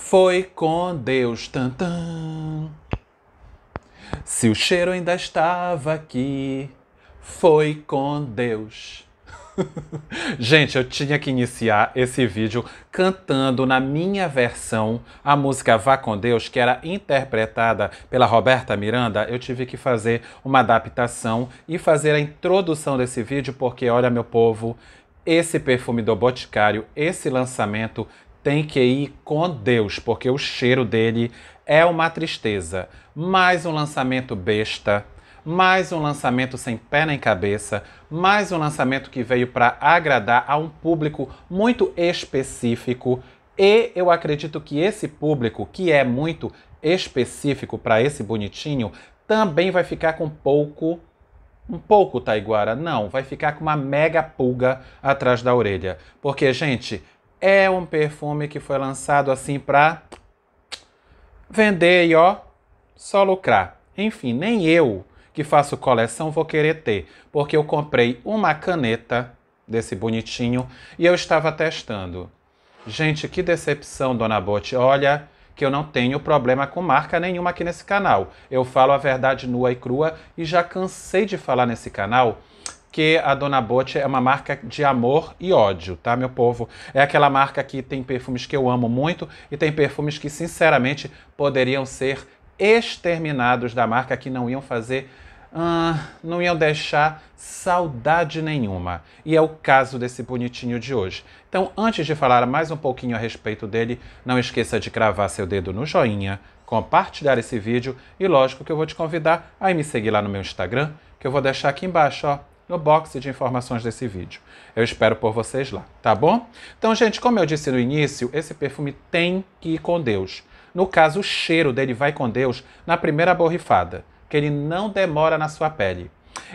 Foi com Deus, tantan. Se o cheiro ainda estava aqui, foi com Deus. Gente, eu tinha que iniciar esse vídeo cantando na minha versão a música Vá com Deus, que era interpretada pela Roberta Miranda. Eu tive que fazer uma adaptação e fazer a introdução desse vídeo, porque olha, meu povo, esse perfume do Boticário, esse lançamento tem que ir com Deus, porque o cheiro dele é uma tristeza. Mais um lançamento besta, mais um lançamento sem pé nem cabeça, mais um lançamento que veio para agradar a um público muito específico. E eu acredito que esse público, que é muito específico para esse bonitinho, também vai ficar com pouco um pouco Taiguara, não, vai ficar com uma mega pulga atrás da orelha. Porque, gente, é um perfume que foi lançado assim para vender e ó, só lucrar. Enfim, nem eu que faço coleção vou querer ter, porque eu comprei uma caneta desse bonitinho e eu estava testando. Gente, que decepção, Dona Bote. Olha, que eu não tenho problema com marca nenhuma aqui nesse canal. Eu falo a verdade nua e crua e já cansei de falar nesse canal que a Dona Bote é uma marca de amor e ódio, tá, meu povo? É aquela marca que tem perfumes que eu amo muito e tem perfumes que, sinceramente, poderiam ser exterminados da marca, que não iam fazer. Ah, não iam deixar saudade nenhuma. E é o caso desse bonitinho de hoje. Então, antes de falar mais um pouquinho a respeito dele, não esqueça de cravar seu dedo no joinha, compartilhar esse vídeo e, lógico, que eu vou te convidar a me seguir lá no meu Instagram, que eu vou deixar aqui embaixo, ó, no box de informações desse vídeo. Eu espero por vocês lá, tá bom? Então, gente, como eu disse no início, esse perfume tem que ir com Deus. No caso, o cheiro dele vai com Deus na primeira borrifada, que ele não demora na sua pele.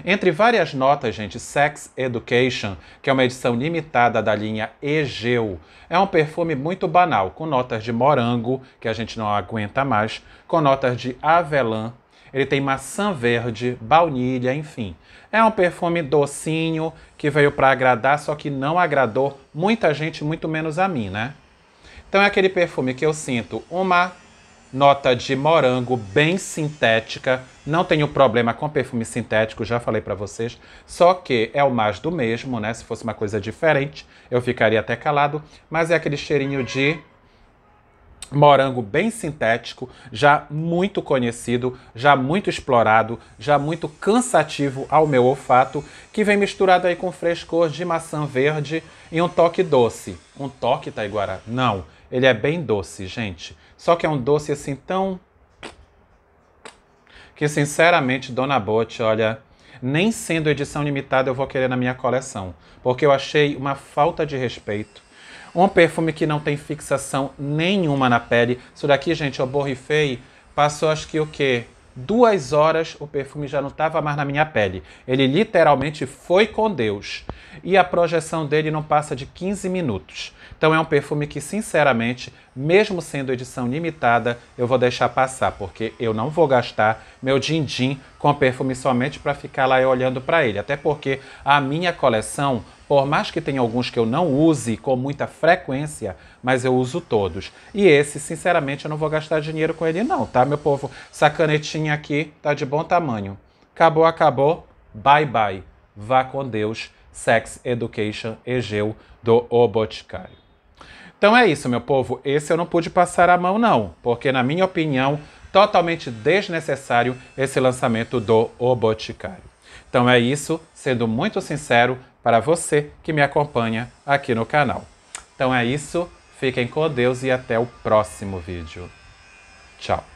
Entre várias notas, gente, Sex Education, que é uma edição limitada da linha Egeu, é um perfume muito banal, com notas de morango, que a gente não aguenta mais, com notas de avelã, ele tem maçã verde, baunilha, enfim. É um perfume docinho que veio para agradar, só que não agradou muita gente, muito menos a mim, né? Então é aquele perfume que eu sinto uma nota de morango bem sintética. Não tenho problema com perfume sintético, já falei para vocês. Só que é o mais do mesmo, né? Se fosse uma coisa diferente, eu ficaria até calado. Mas é aquele cheirinho de morango bem sintético, já muito conhecido, já muito explorado, já muito cansativo ao meu olfato, que vem misturado aí com frescor de maçã verde e um toque doce. Um toque taiguara? Não, ele é bem doce, gente. Só que é um doce assim tão que sinceramente, Dona Bote, olha, nem sendo edição limitada eu vou querer na minha coleção, porque eu achei uma falta de respeito um perfume que não tem fixação nenhuma na pele. Isso daqui, gente, eu é borrifei, passou acho que o quê? Duas horas o perfume já não estava mais na minha pele. Ele literalmente foi com Deus e a projeção dele não passa de 15 minutos. Então é um perfume que, sinceramente, mesmo sendo edição limitada, eu vou deixar passar, porque eu não vou gastar meu din-din com perfume somente para ficar lá olhando para ele. Até porque a minha coleção, por mais que tenha alguns que eu não use com muita frequência, mas eu uso todos. E esse, sinceramente, eu não vou gastar dinheiro com ele não, tá, meu povo? Essa canetinha aqui tá de bom tamanho. Acabou, acabou. Bye, bye. Vá com Deus Sex Education Egeu do O Boticário. Então é isso, meu povo. Esse eu não pude passar a mão, não, porque, na minha opinião, totalmente desnecessário esse lançamento do O Boticário. Então é isso, sendo muito sincero para você que me acompanha aqui no canal. Então é isso, fiquem com Deus e até o próximo vídeo. Tchau.